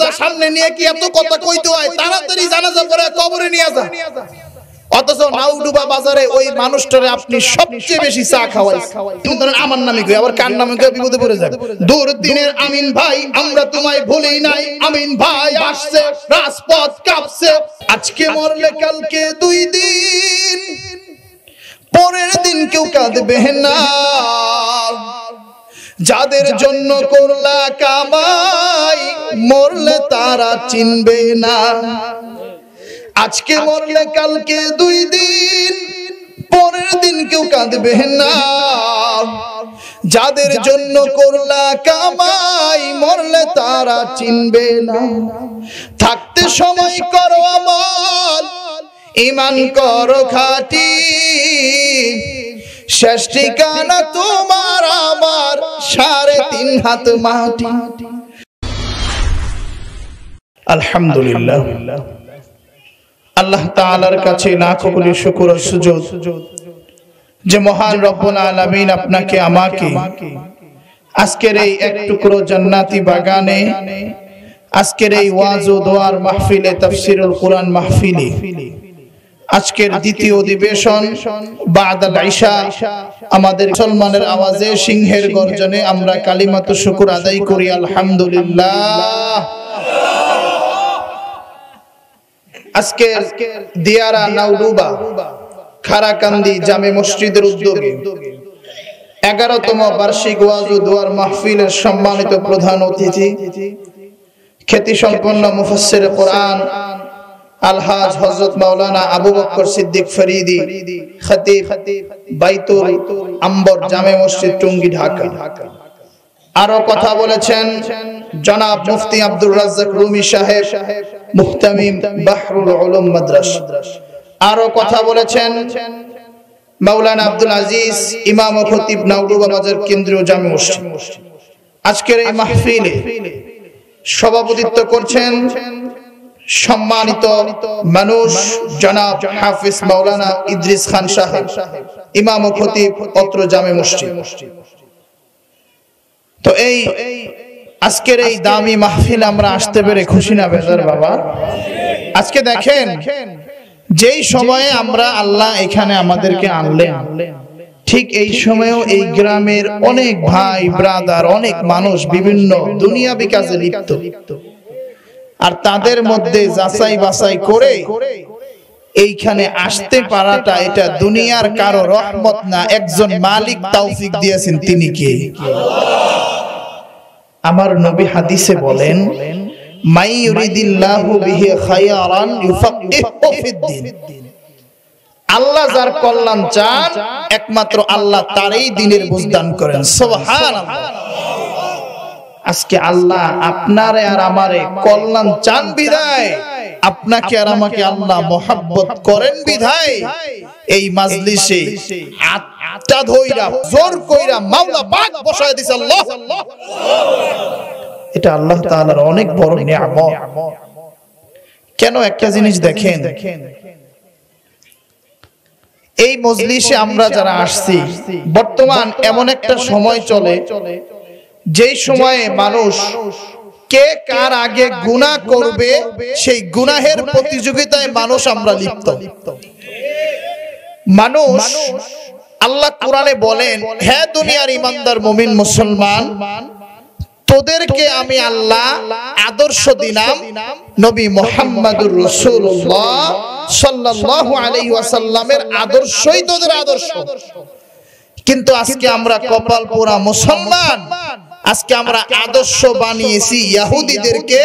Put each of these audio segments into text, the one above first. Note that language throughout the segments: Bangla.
জানাজা সামনে নিয়ে কি এত কথা কইতে হয় তাড়াতাড়ি জানাজা পরে কবরে নিয়ে যা অথচ নাউডুবা বাজারে ওই মানুষটারে আপনি সবচেয়ে বেশি চা খাওয়াই তুমি ধরেন আমার নামে কই আবার কার নামে কই বিপদে পড়ে যাবে দূর দিনের আমিন ভাই আমরা তোমায় ভুলি নাই আমিন ভাই আসছে রাজপথ কাঁপছে আজকে মরলে কালকে দুই দিন পরের দিন কেউ কাঁদবে না যাদের জন্য করলা কামাই মরলে তারা চিনবে না আজকে মরলে কালকে দুই দিন পরের দিন কেউ কাঁদবে না যাদের জন্য করলা কামাই মরলে তারা চিনবে না থাকতে সময় করো আমার ইমান করো খাটি শেষ ঠিকানা তোমার আমার সাড়ে তিন হাত মাটি আলহামদুলিল্লাহ আল্লাহ কাছে যে মহান রব্বন আলামিন আপনাকে আমাকে আজকের এই এক টুকরো জান্নাতি বাগানে আজকের এই ওয়াজ ও দোয়ার মাহফিলে তফসিরুল কোরআন মাহফিলে আজকের দ্বিতীয় অধিবেশন বাদাল আইসা আমাদের মুসলমানের আওয়াজে সিংহের গর্জনে আমরা কালিমাত শুকুর আদায় করি আলহামদুলিল্লাহ দিয়ারা নাউডুবা খারাকান্দি জামে মসজিদের উদ্যোগে এগারোতম বার্ষিক ওয়াজ মাহফিলের সম্মানিত প্রধান অতিথি খ্যাতি সম্পন্ন মুফাসের কোরআন আলহাজ হজরত মাওলানা আবু বকর সিদ্দিক ফরিদি খতিব বাইতুল আম্বর জামে মসজিদ টুঙ্গি ঢাকা আরো কথা বলেছেন জনাব মুফতি আব্দুর রাজ্জাক রুমি সাহেব মুহতামিম বাহরুল উলুম মাদ্রাস আরো কথা বলেছেন মাওলানা আব্দুল আজিজ ইমাম ও খতিব নাউরুবা বাজার কেন্দ্রীয় জামে মসজিদ আজকের এই মাহফিলে সভাপতিত্ব করছেন সম্মানিত মানুষ জনাব হাফিজ মাওলানা ইদ্রিস খান সাহেব ইমাম ও খতিব অত্র জামে মসজিদ তো এই আজকের এই দামি মাহফিল আমরা আসতে পেরে খুশি না বেজার বাবা আজকে দেখেন যেই সময়ে আমরা আল্লাহ এখানে আমাদেরকে আনলেন ঠিক এই সময়েও এই গ্রামের অনেক ভাই ব্রাদার অনেক মানুষ বিভিন্ন দুনিয়া বিকাশে লিপ্ত লিপ্ত আর তাদের মধ্যে যাচাই বাছাই করে এইখানে আসতে পারাটা এটা দুনিয়ার কারো রহমত না একজন মালিক তৌফিক দিয়েছেন তিনি কে আমার নবী হাদিসে বলেন মাই ইউরিদিল্লাহু বিহি খায়রান ইউফাক্কিহু ফিদ্দিন আল্লাহ যার কল্যাণ চান একমাত্র আল্লাহ তারই দিনের বুঝদান করেন সুবহানাল্লাহ আজকে আল্লাহ আপনারে আর আমারে কল্যাণ চান বিদায় আপনাকে আর আমাকে আল্লাহ মোহাব্বত করেন বিধায় এই মাজলিসে আটটা ধইরা জোর কইরা মাওলা পাক বসায় দিছে আল্লাহ এটা আল্লাহ তাআলার অনেক বড় নিয়ামত কেন একটা জিনিস দেখেন এই মজলিসে আমরা যারা আসছি বর্তমান এমন একটা সময় চলে যে সময়ে মানুষ কে কার আগে গুণা করবে সেই গুনাহের প্রতিযোগিতায় মানুষ আমরা লিপ্ত মানুষ আল্লাহ কোরআনে বলেন হ্যাঁ দুনিয়ার ইমানদার মুমিন মুসলমান তোদেরকে আমি আল্লাহ আদর্শ দিলাম নবী মোহাম্মদুর রসুল্লাহ সাল্লাল্লাহু আলাইহি ওয়াসাল্লামের আদর্শই তোদের আদর্শ কিন্তু আজকে আমরা কপাল পোড়া মুসলমান আজকে আমরা আদর্শ বানিয়েছি ইয়াহুদিদেরকে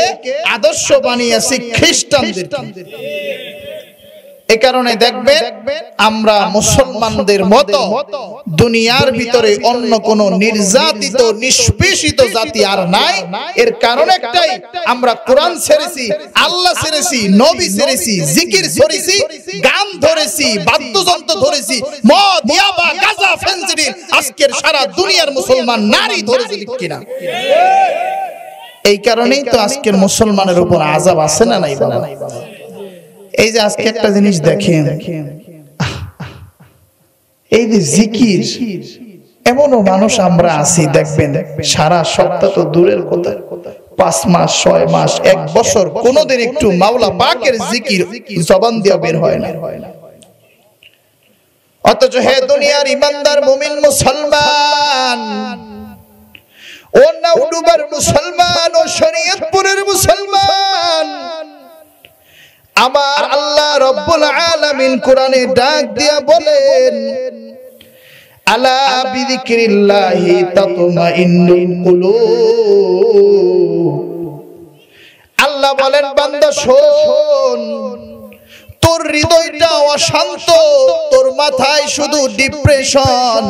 আদর্শ বানিয়েছি খ্রিস্টানদের এ কারণে দেখবেন আমরা মুসলমানদের মতো দুনিয়ার ভিতরে অন্য কোন নির্যাতিত নিষ্পেষিত জাতি আর নাই এর কারণ একটাই আমরা কোরআন ছেড়েছি আল্লাহ ছেড়েছি নবী ছেড়েছি জিকির ছেড়েছি গান ধরেছি বাদ্যযন্ত্র ধরেছি মদ ইয়াবা গাজা আজকের সারা দুনিয়ার মুসলমান নারী ধরেছে কিনা এই কারণেই তো আজকের মুসলমানের উপর আজাব আছে না নাই বাবা এই যে আজকে একটা জিনিস দেখেন এই যে জিকির এমনও মানুষ আমরা আছি দেখবেন সারা সপ্তাহ তো দূরের কথা পাঁচ মাস ছয় মাস এক বছর কোনোদিন একটু মাওলা পাকের জিকির জবান দিয়া বের হয় না অথচ হে দুনিয়ার ইমানদার মুমিন মুসলমান ও নাউডুবার মুসলমান ও শরীয়তপুরের মুসলমান আমার আল্লাহ রব্বুল আলামিন কোরআনে ডাক দিয়া বলেন আলা বিযিকরিল্লাহি তাতমাইন্নুল কুলুব আল্লাহ বলেন বান্দা শোন তোর হৃদয়টা অশান্ত তোর মাথায় শুধু ডিপ্রেশন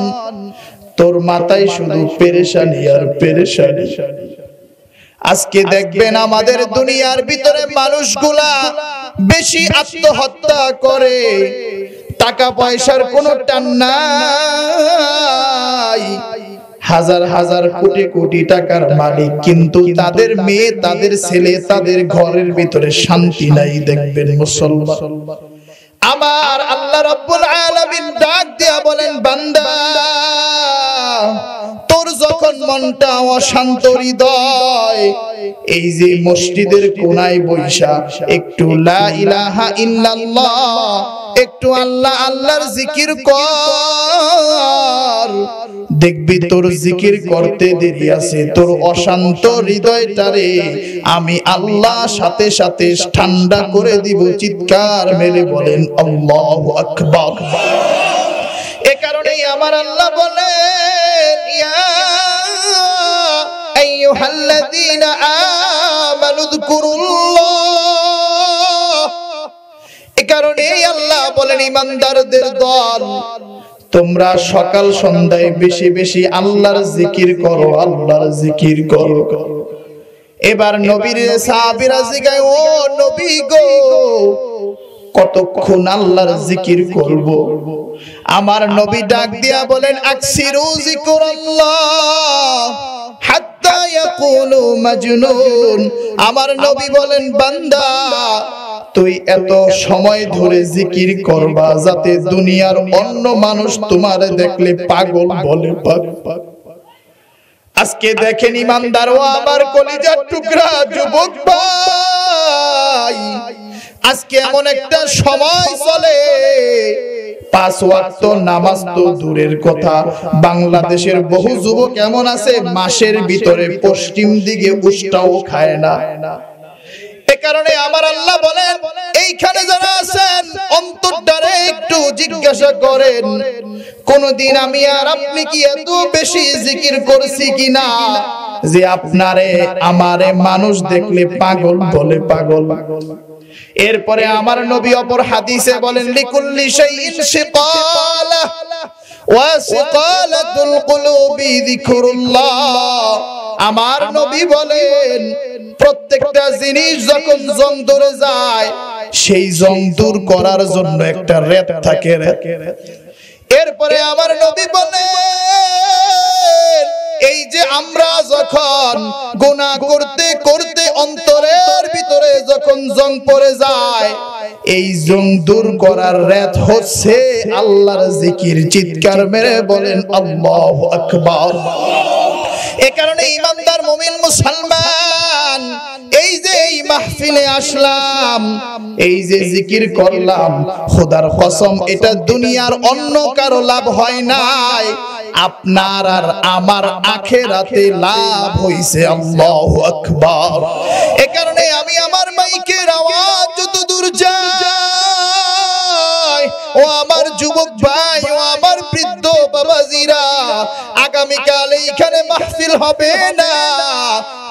তোর মাথায় শুধু পেরেশানি আর পেরেশানি আজকে দেখবেন আমাদের দুনিয়ার ভিতরে মানুষগুলা বেশি আত্মহত্যা করে টাকা পয়সার কোনো টান নাই হাজার হাজার কোটি কোটি টাকার মালিক কিন্তু তাদের মেয়ে তাদের ছেলে তাদের ঘরের ভিতরে শান্তি নাই দেখবেন মুসলমান আমার আল্লাহ রাব্বুল আলামিন ডাক দিয়া বলেন বান্দা মনটা অশান্ত হৃদয় এই যে মসজিদের কোনায় বৈশা একটু একটু আল্লাহ আল্লাহর জিকির কর দেখবি তোর জিকির করতে দেরি আছে তোর অশান্ত হৃদয়টা রে আমি আল্লাহ সাথে সাথে ঠান্ডা করে দিব চিৎকার মেরে বলেন আল্লাহু আকবর কারণেই আমার আল্লাহ বলেন দল তোমরা সকাল সন্ধ্যায় বেশি বেশি আল্লাহর জিকির করো আল্লাহর জিকির করো এবার নবীর সাহাবিরা জিগায় ও নবী গো কতক্ষণ আল্লাহর জিকির করব আমার নবী ডাক দিয়া বলেন আকসিরু আল্লাহ হাত্তা ইয়াকুলু মাজনুন আমার নবী বলেন বান্দা তুই এত সময় ধরে জিকির করবা যাতে দুনিয়ার অন্য মানুষ তোমার দেখলে পাগল বলে আজকে দেখেন ইমানদার ও আমার কলিজার টুকরা যুবক ভাই আজকে এমন একটা সময় চলে পাঁচ ওয়াক্ত নামাজ তো দূরের কথা বাংলাদেশের বহু যুবক এমন আছে মাসের ভিতরে পশ্চিম দিকে উষ্টাও খায় না এ কারণে আমার আল্লাহ বলেন এইখানে যারা আছেন একটু জিজ্ঞাসা করেন কোনদিন আমি আর আপনি কি এত বেশি জিকির করছি কিনা যে আপনারে আমারে মানুষ দেখলে পাগল বলে পাগল পাগল এরপরে আমার নবী অপর হাদিসে বলেন লিকুল্লি শাইইন শিকালা ওয়া শিকালাতুল কুলুবি যিকরুল্লাহ আমার নবী বলেন প্রত্যেকটা জিনিস যখন জং ধরে যায় সেই জং দূর করার জন্য একটা রেত থাকে এরপরে আমার নবী বলেন এই যে আমরা যখন গুনাহ করতে করতে অন্তরে যখন জং পরে যায় এই জং দূর করার রেত হচ্ছে আল্লাহর জিকির চিৎকার মেরে বলেন আল্লাহু আকবার এ কারণে ইমানদার মুমিন মুসলমান এই যে এই মাহফিলে আসলাম এই যে জিকির করলাম খোদার কসম এটা দুনিয়ার অন্য কারো লাভ হয় নাই আপনার আর আমার আখেরাতে লাভ হইছে আল্লাহু এ কারণে আমি আমার মাইকের আওয়াজ যত দূর যায় ও আমার যুবক ভাই ও আমার বাবাজিরা আগামীকাল এইখানে মাহফিল হবে না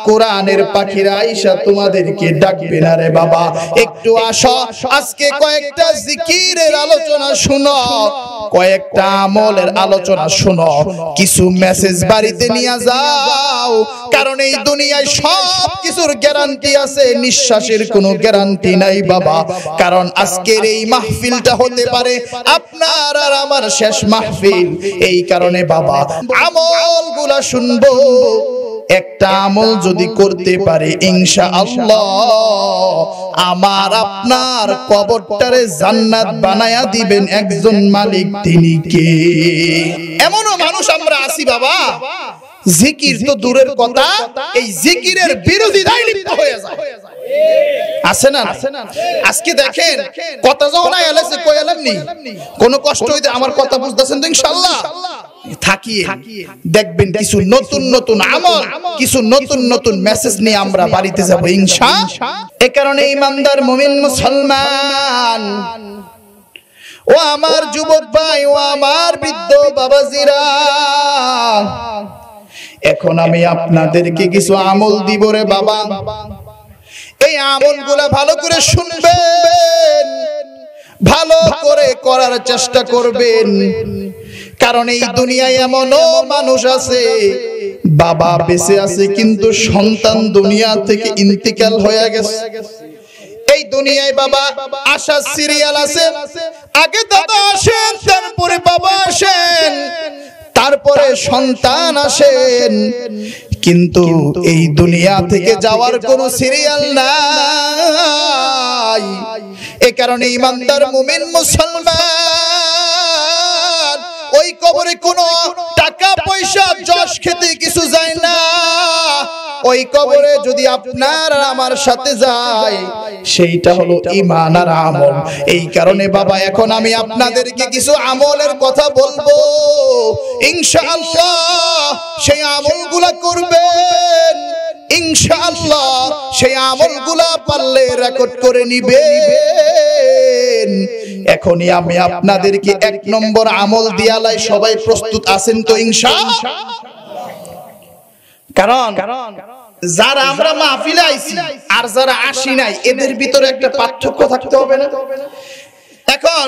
কোরআনের পাখিরা আইসা তোমাদেরকে ডাকবে না রে বাবা একটু আসো আজকে কয়েকটা জিকিরের আলোচনা শুনো কয়েকটা আমলের আলোচনা শুনো কিছু মেসেজ বাড়িতে নিয়ে যাও কারণ এই দুনিয়ায় সব কিছুর গ্যারান্টি আছে নিঃশ্বাসের কোনো গ্যারান্টি নাই বাবা কারণ আজকের এই মাহফিলটা হতে পারে আপনার আর আমার শেষ মাহফিল এই কারণে বাবা আমলগুলা শুনবো একটা আমল যদি করতে পারে ইনশা আল্লাহ আমার আপনার কবরটারে জান্নাত বানায়া দিবেন একজন মালিক তিনি কে এমনও মানুষ আমরা আছি বাবা জিকির তো দূরের কথা এই জিকিরের বিরোধিতায় লিপ্ত হয়ে যায় আছে না আজকে দেখেন কথা যখন এলাইছে কই আলাম এলামনি কোন কষ্ট হইতে আমার কথা বুঝতেছেন তো ইনশাআল্লাহ থাকিয়ে দেখবেন কিছু নতুন নতুন আমল কিছু নতুন নতুন মেসেজ নিয়ে আমরা বাড়িতে যাব ইনশা এ কারণে ইমানদার মুমিন মুসলমান ও আমার যুবক ভাই ও আমার বৃদ্ধ বাবাজিরা এখন আমি আপনাদেরকে কিছু আমল দিব রে বাবা এই আমলগুলা ভালো করে শুনবেন ভালো করে করার চেষ্টা করবেন কারণ এই দুনিয়ায় এমনও মানুষ আছে বাবা বেঁচে আছে কিন্তু সন্তান দুনিয়া থেকে ইন্তিকাল হয়ে গেছে এই দুনিয়ায় বাবা আশা সিরিয়াল আছে আগে দাদা আসেন তারপরে বাবা আসেন তারপরে সন্তান আসেন কিন্তু এই দুনিয়া থেকে যাওয়ার কোনো সিরিয়াল নাই এ কারণে ইমানদার মুমিন মুসলমান ওই কবরে কোনো টাকা পয়সা যশ খেতে কিছু যায় না ওই কবরে যদি আপনার আর আমার সাথে যায় সেইটা হলো ইমান আর আমল এই কারণে বাবা এখন আমি আপনাদেরকে কিছু আমলের কথা বলবো ইনশাআল্লাহ সেই আমলগুলো করবেন ইনশাআল্লাহ সেই আমলগুলো পারলে রেকর্ড করে নিবেন এখনই আমি আপনাদেরকে এক নম্বর আমল দিয়ালাই সবাই প্রস্তুত আছেন তো ইনশাআল্লাহ কারণ কারণ যারা আমরা মাহফিলে আইছি আর যারা আসি নাই এদের ভিতরে একটা পার্থক্য থাকতে হবে না এখন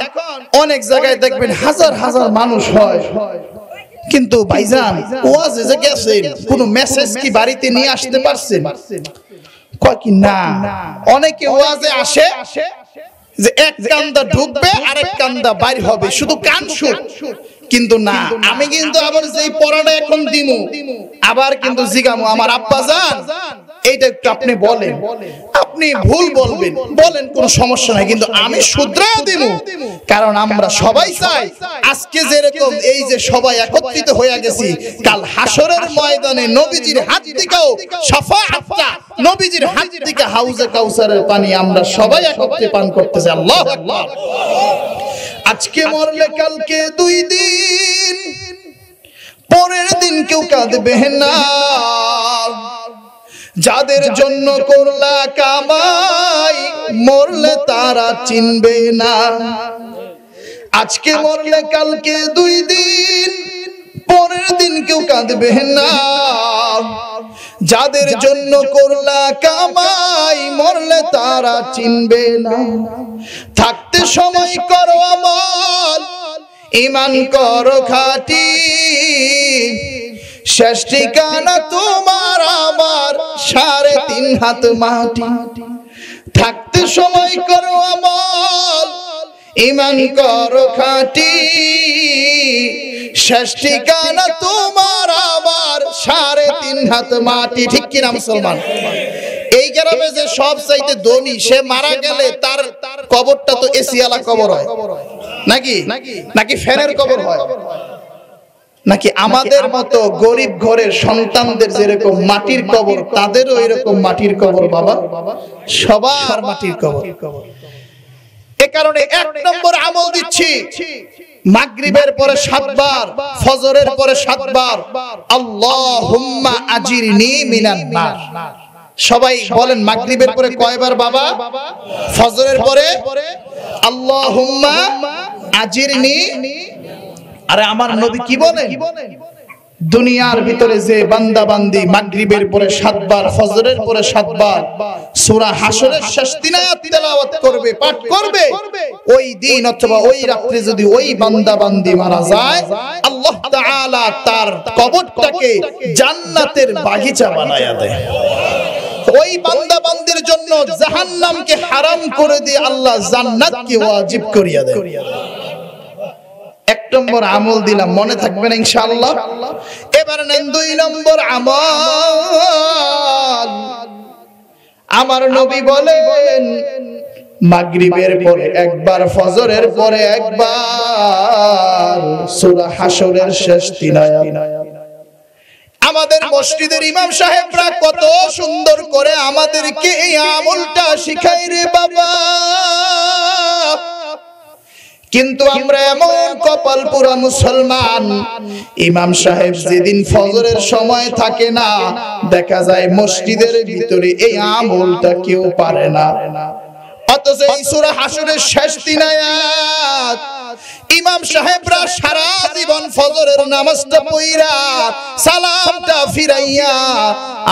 অনেক জায়গায় দেখবেন হাজার হাজার মানুষ হয় কিন্তু ভাইজান ওয়াজে যে গেছে কোনো মেসেজ কি বাড়িতে নিয়ে আসতে পারছেন কয় কি না অনেকে ওয়াজে আসে যে এক কান্দা ঢুকবে আরেক কান্দা বাইর হবে শুধু কান শুট কিন্তু না আমি কিন্তু আবার যেই পরাটা এখন দিমু আবার কিন্তু জিগামু আমার আব্বা যান এইটা একটু আপনি বলেন আপনি ভুল বলবেন বলেন কোনো সমস্যা নাই কিন্তু আমি শুধরায় দিব কারণ আমরা সবাই চাই আজকে যেরকম এই যে সবাই একত্রিত হয়ে গেছি কাল হাসরের ময়দানে নবীজির হাত দিকেও হাতটা নবীজির হাত দিকে হাউজে কাউসারের পানি আমরা সবাই একত্রে পান করতেছি আল্লাহ আকবার আজকে মরলে কালকে দুই দিন পরের দিন কেউ কাঁদবে না যাদের জন্য করলা কামাই মরলে তারা চিনবে না আজকে মরলে কালকে দুই দিন পরের দিন কেউ কাঁদবে না যাদের জন্য করলা কামাই মরলে তারা চিনবে না থাকতে সময় করো আমার ইমান করো খাটি শেষ ঠিকানা তোমার আমার সাড়ে তিন হাত মাটি থাকতে সময় করো আমার ইমান করো খাটি শেষ ঠিকানা তোমার আমার সাড়ে তিন হাত মাটি ঠিক কিনা মুসলমান এই গ্রামে যে সব চাইতে ধনী সে মারা গেলে তার কবরটা তো এসিয়ালা কবর হয় নাকি নাকি ফ্যানের কবর হয় নাকি আমাদের মতো গরিব ঘরের সন্তানদের যেরকম মাটির কবর তাদেরও এরকম মাটির কবর বাবা সবার মাটির কবর এ কারণে এক নম্বর আমল দিচ্ছি মাগরিবের পরে সাতবার ফজরের পরে সাতবার আল্লাহুম্মা আজিরনি মিনান নার সবাই বলেন মাগরিবের পরে কয়বার বাবা ফজরের পরে আল্লাহুম্মা আজিরনি আরে আমার নবী কি বলেন দুনিয়ার ভিতরে যে বান্দাবান্দি বান্দি মাগরিবের পরে সাতবার ফজরের পরে সাতবার সূরা হাসরের শেষ তিনায়াত তেলাওয়াত করবে পাঠ করবে ওই দিন অথবা ওই রাতে যদি ওই বান্দাবান্দি মারা যায় আল্লাহ তাআলা তার কবরটাকে জান্নাতের বাগিচা বানায়া দেয় ওই বান্দাবান্দির জন্য জাহান্নামকে হারাম করে দিয়ে আল্লাহ জান্নাতকে ওয়াজিব করিয়া দেয় এক নম্বর আমল দিলাম মনে থাকবে না ইনশাআল্লাহ এবার নেন দুই নম্বর আমল আমার নবী বলেন মাগরিবের পরে একবার ফজরের পরে একবার সূরা হাসরের শেষ তিনায়াত আমাদের মসজিদের ইমাম সাহেবরা কত সুন্দর করে আমাদেরকে এই আমলটা শিখাই রে বাবা কিন্তু আমরা এমন কপাল পুরা মুসলমান ইমাম সাহেব যেদিন ফজরের সময় থাকে না দেখা যায় মসজিদের ভিতরে এই আমলটা কেউ পারে না অথচ শেষ দিন ইমাম সাহেবরা সারা জীবন ফজরের পইরা ফিরাইয়া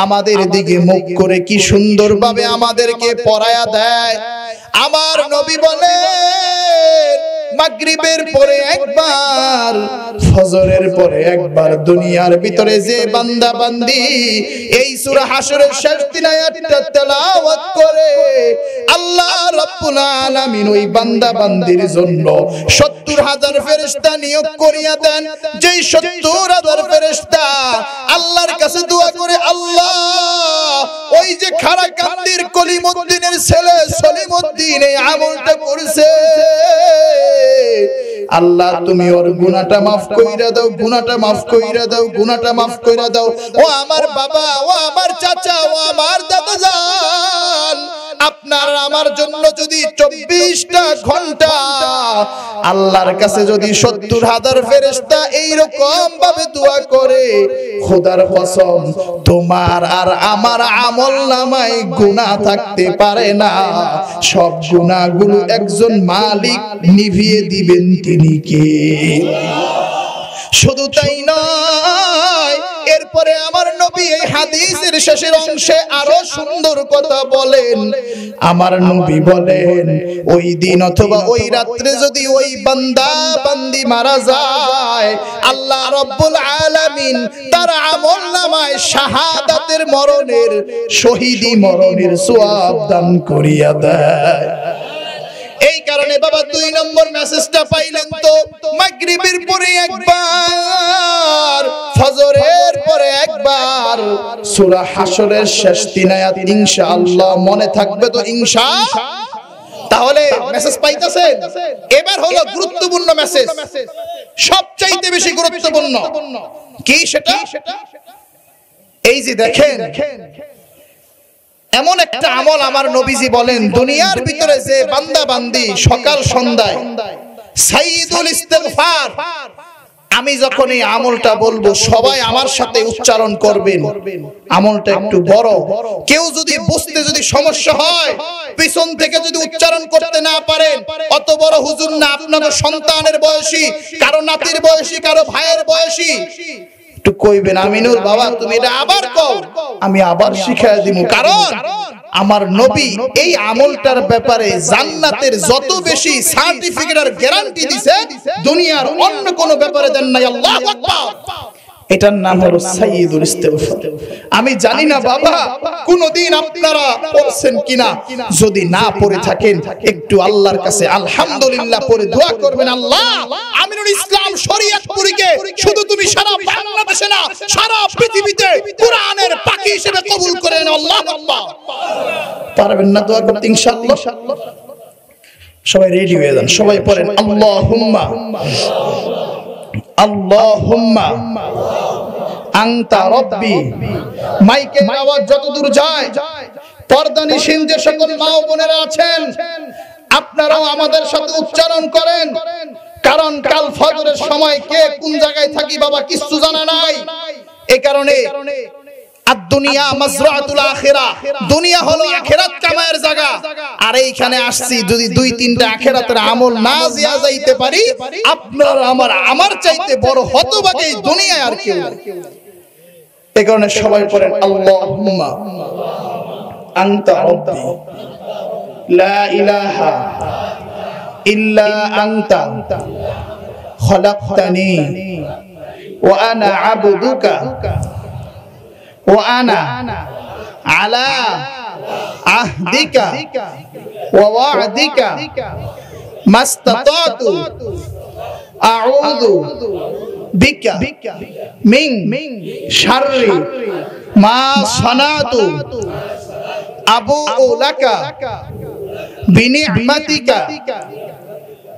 আমাদের দিকে মুখ করে কি সুন্দর ভাবে আমাদেরকে পড়ায়া দেয় আমার নবী বলে মাগরিবের পরে একবার ফজরের পরে একবার দুনিয়ার ভিতরে যে বান্দা বান্দি এই সূরা হাসরের শেষ দিন আয়াতটা তেলাওয়াত করে আল্লাহ রাব্বুল আলামিন ওই বান্দা বান্দির জন্য 70 হাজার ফেরেশতা নিয়োগ করিয়া দেন যেই 70 হাজার ফেরেশতা আল্লাহর কাছে দোয়া করে আল্লাহ ওই যে খাড়া খারাকান্দির কলিমউদ্দিনের ছেলে সলিমউদ্দিন এই আমলটা করছে আল্লাহ তুমি ওর গুনাটা মাফ কইরা দাও গুনাটা মাফ কইরা দাও গুনাটা মাফ কইরা দাও ও আমার বাবা ও আমার চাচা ও আমার দাদা জান আপনার আমার জন্য যদি চব্বিশটা ঘন্টা আল্লাহর কাছে যদি সত্তর হাজার ফেরেস্তা এইরকম ভাবে দোয়া করে খোদার কসম তোমার আর আমার আমল নামাই গুণা থাকতে পারে না সব গুণাগুলো একজন মালিক নিভিয়ে দিবেন তিনি কে শুধু তাই নয় এরপরে আমার নবী এই হাদিসের শেষের অংশে আরো সুন্দর কথা বলেন আমার নবী বলেন ওই দিন অথবা ওই রাত্রে যদি ওই বান্দা বান্দি মারা যায় আল্লাহ রব্বুল আলামিন তার আমল নামায় শাহাদাতের মরণের শহীদি মরণের সোয়াব দান করিয়া দেয় এই কারণে বাবা দুই নম্বর মেসেজটা পাইলেন তো মাগরিবের পরে একবার ফজরের পরে একবার সূরা হাসরের শেষ তিন আয়াত ইনশাআল্লাহ মনে থাকবে তো ইনশাআল্লাহ তাহলে মেসেজ পাইতাছেন এবার হলো গুরুত্বপূর্ণ মেসেজ সবচাইতে বেশি গুরুত্বপূর্ণ কি সেটা এই যে দেখেন এমন একটা আমল আমার নবীজি বলেন দুনিয়ার ভিতরে যে বান্দা বান্দি সকাল সন্ধ্যায় সাইদুল ইস্তেগফার আমি যখন এই আমলটা বলবো সবাই আমার সাথে উচ্চারণ করবেন আমলটা একটু বড় কেউ যদি বুঝতে যদি সমস্যা হয় পিছন থেকে যদি উচ্চারণ করতে না পারেন অত বড় হুজুর না আপনার সন্তানের বয়সী কারো নাতির বয়সী কারো ভাইয়ের বয়সী একটু কইবেন আমিনুল বাবা তুমি এটা আবার কও আমি আবার শিখাই দিব কারণ আমার নবী এই আমলটার ব্যাপারে জান্নাতের যত বেশি সার্টিফিকেট আর গ্যারান্টি দিছে দুনিয়ার অন্য কোন ব্যাপারে দেন নাই আল্লাহু আকবার এটার নাম হলো সাইদুল ইস্তেগফার আমি জানি না বাবা কোনদিন আপনারা পড়ছেন কিনা যদি না পড়ে থাকেন একটু আল্লাহর কাছে আলহামদুলিল্লাহ পড়ে দোয়া করবেন আল্লাহ আমিনুল ইসলাম শরীয়তপুরীকে শুধু তুমি সারা বাংলাদেশে না সারা পৃথিবীতে কোরআনের পাখি হিসেবে কবুল করেন আল্লাহ আল্লাহ পারবেন না দোয়া করতে ইনশাআল্লাহ সবাই রেডি হয়ে যান সবাই পড়েন আল্লাহুম্মা আল্লাহ আল্লাহুম্মা রব্বি আওয়াজ যতদূর যায় যে সকল মা বোনেরা আছেন আপনারাও আমাদের সাথে উচ্চারণ করেন কারণ কাল ফজরের সময় কে কোন জায়গায় থাকি বাবা কিছু জানা নাই এ কারণে আর দুনিয়া মাজরাতুল আখিরা দুনিয়া হলো আখিরাত কামায়ের জায়গা আর এইখানে আসছি যদি দুই তিনটা আখিরাতের আমল না জিয়া যাইতে পারি আপনার আমার আমার চাইতে বড় হতভাগে এই দুনিয়ায় আর কেউ এই কারণে সবাই পড়েন আল্লাহুম্মা আনতা রাব্বি লা ইলাহা ইল্লা আনতা খলাকতানি ওয়া আনা আবদুকা وأنا على عهدك ووعدك ما استطعت أعوذ بك من شر ما صنعت أبوء لك بنعمتك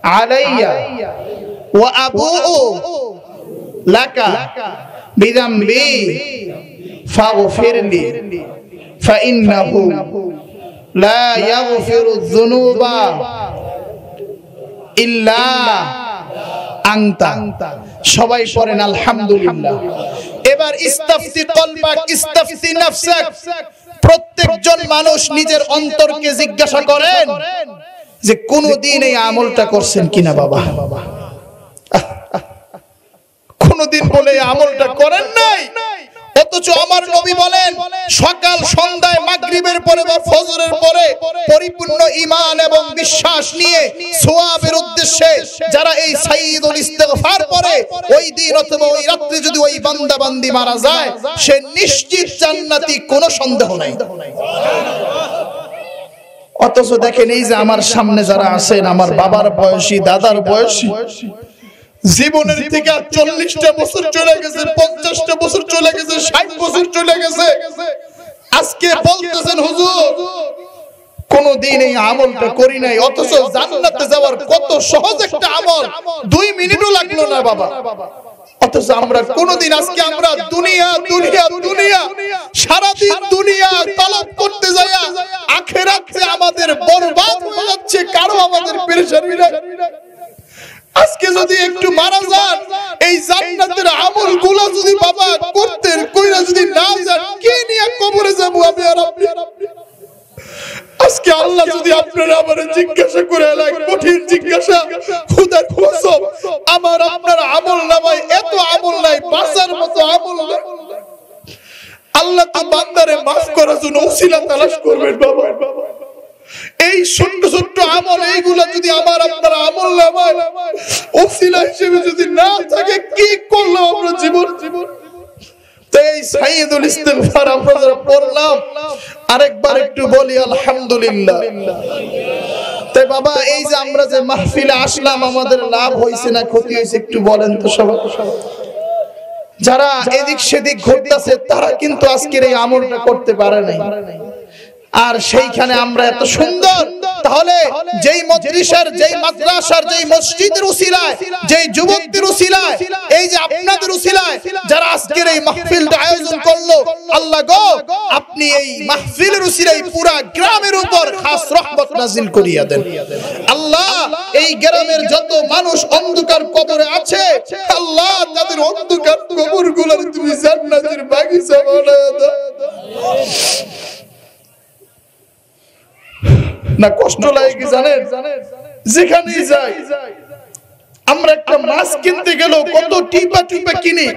علي وأبوء لك بذنبي ফাগফিরলি ফাইন্নাহু লা ইয়াগফিরু যুনুবা ইল্লা আংতা সবাই পড়েন আলহামদুলিল্লাহ এবার ইস্তাফতি কলবাক ইস্তাফতি নাফসাক প্রত্যেকজন মানুষ নিজের অন্তরকে জিজ্ঞাসা করেন যে কোনদিন এই আমলটা করছেন কিনা বাবা বাবা কোনদিন বলে আমলটা করেন নাই অথচ আমার নবী বলেন সকাল সন্ধ্যায় মাগরিবের পরে বা ফজরের পরে পরিপূর্ণ ঈমান এবং বিশ্বাস নিয়ে সওয়াবের উদ্দেশ্যে যারা এই সাইদুল ইস্তেগফার পড়ে ওই দিন অথবা ওই রাত্রে যদি ওই বান্দা বান্দি মারা যায় সে নিশ্চিত জান্নাতি কোনো সন্দেহ নাই অথচ দেখেন এই যে আমার সামনে যারা আছেন আমার বাবার বয়সী দাদার বয়সী জীবনের থেকে চল্লিশটা বছর চলে গেছে পঞ্চাশটা বছর চলে গেছে ষাট বছর চলে গেছে আজকে বলতেছেন হুজুর কোনদিন এই আমলটা করি নাই অথচ জান্নাতে যাওয়ার কত সহজ একটা আমল দুই মিনিটও লাগলো না বাবা অথচ আমরা কোনদিন আজকে আমরা দুনিয়া দুনিয়া দুনিয়া সারাদিন দুনিয়া তলব করতে যাইয়া আখেরাত যে আমাদের বরবাদ হয়ে যাচ্ছে কারো আমাদের পেরেশানি নাই আজকে যদি একটু মারা যান এই জান্নাতের আমল গুলো যদি বাবা করতে কইরা যদি না যান কে নিয়ে কবরে যাব আমি আর আপনি আজকে আল্লাহ যদি আপনার আমার জিজ্ঞাসা করে এলাক কঠিন জিজ্ঞাসা খুদার খোসব আমার আপনার আমল নামাই এত আমল নাই বাসার মতো আমল নাই আল্লাহ তো বান্দারে মাফ করার জন্য ওসিলা তালাশ করবেন বাবা এই ছোট্ট ছোট্ট আমল এইগুলো যদি আমার আপনার আমল ওসিলা হিসেবে যদি না থাকে কি করলো আমরা জীবন জীবন যারা যে আমরা যে আসলাম আমাদের লাভ হইছে না একটু বলেন যারা এদিক সেদিক ঘটতেছে তারা কিন্তু আজকের এই আমলটা করতে পারে নাই আর সেইখানে আমরা এত সুন্দর তাহলে যেই মদ্রিসার যেই মাদ্রাসার যেই মসজিদের উসিলায় যেই যুবকদের উসিলায় এই যে আপনাদের উসিলায় যারা আজকের এই মাহফিলটা আয়োজন করলো আল্লাহ গো আপনি এই মাহফিলের উসিলায় পুরা গ্রামের উপর খাস রহমত নাজিল করিয়া দেন আল্লাহ এই গ্রামের যত মানুষ অন্ধকার কবরে আছে আল্লাহ তাদের অন্ধকার কবরগুলো তুমি জান্নাতের বাগিচা বানায় দাও না কষ্ট লাগে কি জানেন যেখানেই যাই আমরা একটা মাছ কিনতে গেল কত টিপা টিপা কিনে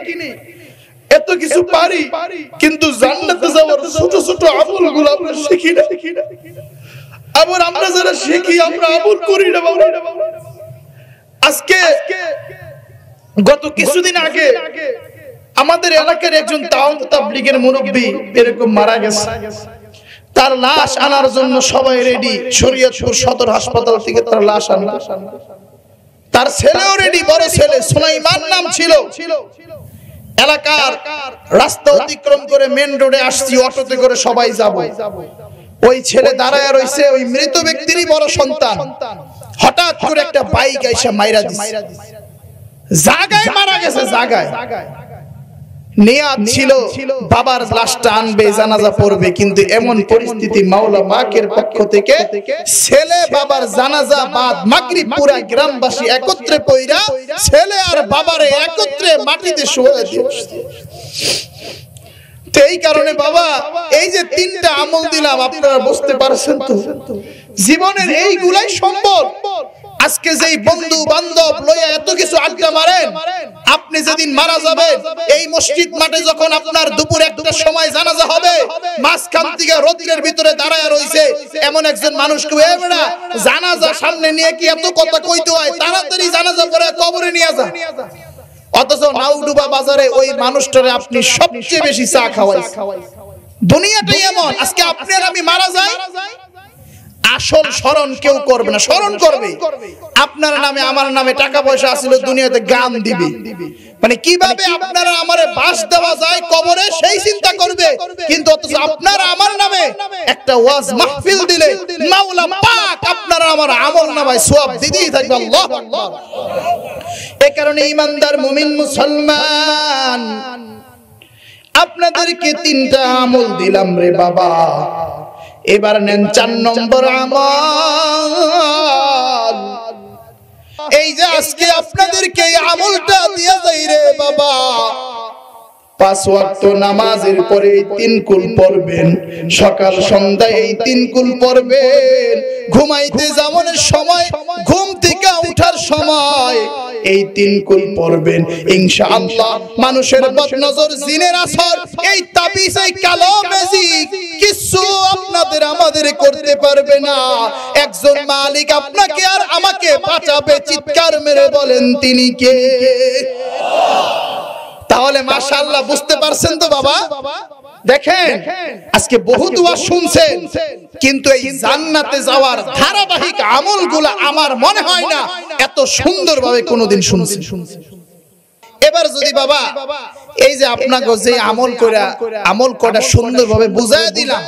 এত কিছু পারি কিন্তু জান্নাতে যাওয়ার ছোট ছোট আমল গুলো আমরা শিখি না আবার আমরা যারা শিখি আমরা আমল করি না আজকে গত কিছুদিন আগে আমাদের এলাকার একজন তাওয়ান তাবলিগের মুরব্বী এরকম মারা গেছে তার লাশ আনার জন্য সবাই রেডি শরীয়তপুর সদর হাসপাতাল থেকে তার লাশ আনলো তার ছেলেও রেডি বড় ছেলে সুলাইমান নাম ছিল এলাকার রাস্তা অতিক্রম করে মেন রোডে আসছি অটোতে করে সবাই যাব ওই ছেলে দাঁড়ায় রয়েছে ওই মৃত ব্যক্তিরই বড় সন্তান হঠাৎ করে একটা বাইক এসে মাইরা দিছে জায়গায় মারা গেছে জায়গায় নিয়াত ছিল বাবার লাশটা আনবে জানাজা পড়বে কিন্তু এমন পরিস্থিতি মাওলা মাকের পক্ষ থেকে ছেলে বাবার জানাজা বাদ মাগরিব পুরা গ্রামবাসী একত্রে পইরা ছেলে আর বাবারে একত্রে মাটিতে শুয়ে দিয়েছে এই কারণে বাবা এই যে তিনটা আমল দিলাম আপনারা বুঝতে পারছেন তো জীবনের এইগুলাই সম্বল আজকে যেই বন্ধু বান্ধব লইয়া এত কিছু আড্ডা মারেন আপনি যেদিন মারা যাবেন এই মসজিদ মাঠে যখন আপনার দুপুর একটার সময় জানাজা হবে মাঝখান থেকে রোদ্রের ভিতরে দাঁড়ায় রয়েছে এমন একজন মানুষ কেউ এবেড়া জানাজা সামনে নিয়ে কি এত কথা কইতে হয় তাড়াতাড়ি জানাজা পরে কবরে নিয়ে যা অথচ নাউডুবা বাজারে ওই মানুষটারে আপনি সবচেয়ে বেশি চা খাওয়াই দুনিয়াটাই এমন আজকে আপনার আমি মারা যাই আসল স্মরণ কেউ করবে না স্মরণ করবে আপনার নামে আমার নামে টাকা পয়সা আসলে দুনিয়াতে গান দিবে মানে, মানে কিভাবে আপনারা আমারে বাস দেওয়া যায় কবরে সেই চিন্তা করবে কিন্তু অথচ আপনারা আমার নামে একটা ওয়াজ মাহফিল দিলে মাওলা পাক আপনারা আমার আমল নামায় সওয়াব দিতেই থাকবে আল্লাহ এ কারণে ইমানদার মুমিন মুসলমান আপনাদেরকে তিনটা আমল দিলাম রে বাবা এবার নেন চার নম্বর আমার এই যে আজকে আপনাদেরকে আমলটা দিয়ে যাই রে বাবা নামাজের পরে তিন কুল সকাল সন্ধ্যায় এই তিন কুল ঘুমাইতে সময় ঘুম থেকে উঠার সময় এই তিন কুল পড়বেন ইনশাআল্লাহ মানুষের বদনজর জিনের আসর এই তাপিস এই কালো মেজি আমাদের করতে পারবে না একজন মালিক আপনাকে আর আমাকে বাঁচাবে চিৎকার মেরে বলেন তিনি কে তাহলে মাশাআল্লাহ বুঝতে পারছেন তো বাবা দেখেন আজকে বহু দোয়া শুনছেন কিন্তু এই জান্নাতে যাওয়ার ধারাবাহিক আমলগুলো আমার মনে হয় না এত সুন্দরভাবে কোনোদিন শুনছেন শুনছেন এবার যদি বাবা এই যে আপনাকে যে আমল করে আমল করা সুন্দরভাবে বুঝায় দিলাম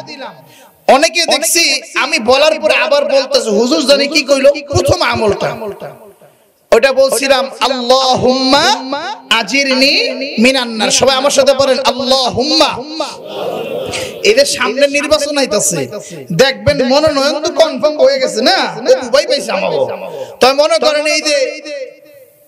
অনেকে দেখছি আমি বলার পরে আবার বলতেছি হুজুর জানি কি কইলো প্রথম আমলটা ওটা বলছিলাম আল্লাহ হুম্মা আজিরনি মিনান্নার সবাই আমার সাথে বলেন আল্লাহ হুম্মা এদের সামনে নির্বাচন আইতাছে দেখবেন মনোনয়ন তো কনফার্ম হয়ে গেছে না ও দুবাই পাইছে আমাকে তবে মনে করেন এই যে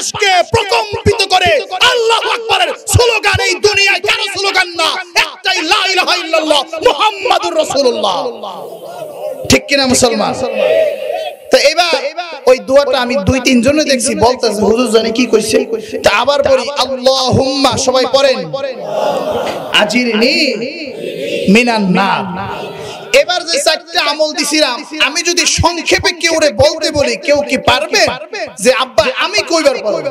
দেশকে প্রকম্পিত করে আল্লাহ আকবরের স্লোগান এই দুনিয়ায় কারো স্লোগান না একটাই লা ইলাহা ইল্লাল্লাহ মুহাম্মাদুর রাসূলুল্লাহ ঠিক কিনা মুসলমান তো এবার ওই দোয়াটা আমি দুই তিন জনে দেখছি বলতেছে হুজুর জানি কি কইছে তা আবার পড়ি আল্লাহুম্মা সবাই পড়েন আজিরনি মিনান না এবার যে চারটা আমল দিছিলাম আমি যদি সংক্ষেপে কেউ বলতে বলি কেউ কি পারবে যে আব্বা আমি কইবার বলবো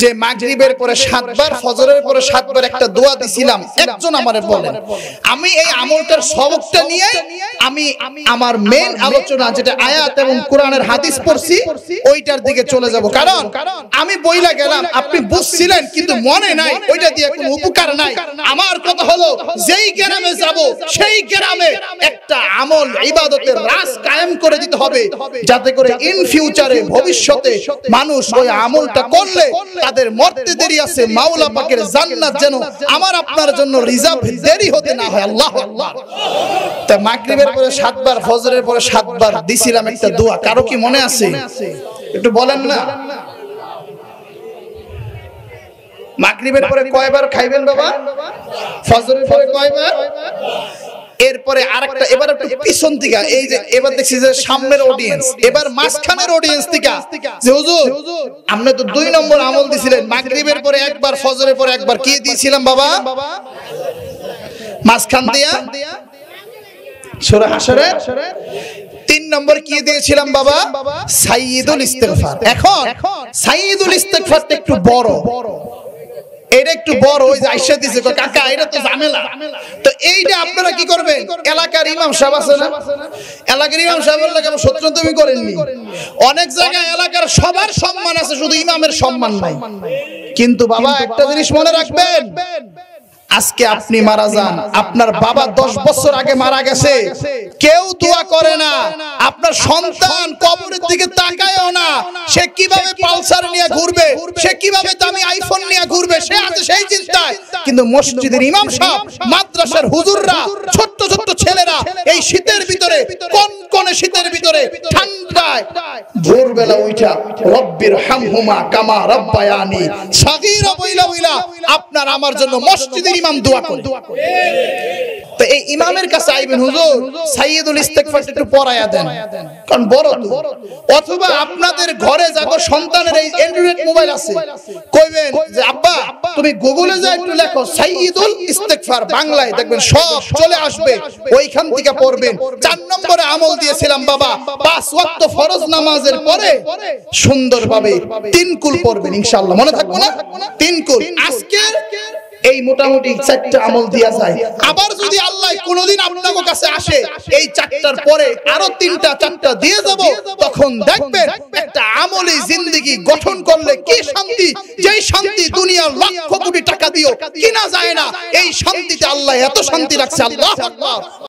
যে মাগরিবের পরে সাতবার ফজরের পরে সাতবার একটা দোয়া দিছিলাম একজন আমারে বলেন আমি এই আমলটার সবকটা নিয়ে আমি আমার মেন আলোচনা যেটা আয়াত এবং কোরআনের হাদিস পড়ছি ওইটার দিকে চলে যাব কারণ আমি বইলা গেলাম আপনি বুঝছিলেন কিন্তু মনে নাই ওইটা দিয়ে কোনো উপকার নাই আমার কথা হলো যেই গ্রামে যাব সেই গ্রামে একটা আমল ইবাদতের রাস কায়েম করে দিতে হবে যাতে করে ইন ফিউচারে ভবিষ্যতে মানুষ ওই আমলটা করলে তাদের মরতে দেরি আছে মাওলা পাকের জান্নাত যেন আমার আপনার জন্য রিজার্ভ দেরি হতে না হয় আল্লাহ তা মাগরিবের পরে সাতবার ফজরের পরে সাতবার দিছিলাম একটা দোয়া কারো কি মনে আছে একটু বলেন না মাগরিবের পরে কয়বার খাইবেন বাবা ফজরের পরে কয়বার এরপরে আরেকটা এবার একটু পিছন দিকা এই যে এবার দেখছি যে সামনের অডিয়েন্স এবার মাঝখানের অডিয়েন্স দিকা যে হুজুর আপনি তো দুই নম্বর আমল দিছিলেন মাগরিবের পরে একবার ফজরের পরে একবার কি দিয়েছিলাম বাবা মাঝখান দিয়া সূরা হাসরের তিন নম্বর কি দিয়েছিলাম বাবা সাইয়দুল ইস্তেগফার এখন সাইয়দুল ইস্তেগফারটা একটু বড় এটা একটু বড় ওই যে আইসা দিছে কাকা এটা তো ঝামেলা তো এইটা আপনারা কি করবেন এলাকার ইমাম সাহেব আছে না এলাকার ইমাম লাগে সত্য তুমি করেননি অনেক জায়গায় এলাকার সবার সম্মান আছে শুধু ইমামের সম্মান নাই কিন্তু বাবা একটা জিনিস মনে রাখবেন আজকে আপনি মারা যান আপনার বাবা দশ বছর আগে মারা গেছে কেউ দোয়া করে না আপনার সন্তান কবরের দিকে তাকায়ও না সে কিভাবে পালসার নিয়ে ঘুরবে সে কিভাবে দামি আইফোন নিয়ে ঘুরবে সে আছে সেই চিন্তায় কিন্তু মসজিদের ইমাম সাহেব মাদ্রাসার হুজুররা ছোট্ট ছোট্ট ছেলেরা এই শীতের ভিতরে কোন কোন শীতের ভিতরে আপনাদের ঘরে যাবো সন্তানের এই অ্যান্ড্রয়েড মোবাইল আছে কইবেন যে আব্বা তুমি গুগলে যা একটু লেখো সাইদুল ইস্তেকফার বাংলায় দেখবেন সব চলে আসবে ওইখান থেকে পড়বেন চার নম্বরে আমল দিয়েছিলাম বাবা পাঁচ ওয়াক্ত ফরজ নামাজের পরে সুন্দরভাবে তিন কুল পড়বেন ইনশাআল্লাহ মনে থাকবো না তিন কুল আজকে এই মোটামুটি চারটা আমল দিয়া যায় আবার যদি আল্লাহ কোনদিন আপনাদের কাছে আসে এই চারটার পরে আরো তিনটা চারটা দিয়ে যাব তখন দেখবেন একটা আমলি জিন্দগি গঠন করলে কি শান্তি যে শান্তি দুনিয়ার লক্ষ কোটি টাকা দিও কিনা যায় না এই শান্তিতে আল্লাহ এত শান্তি রাখছে আল্লাহ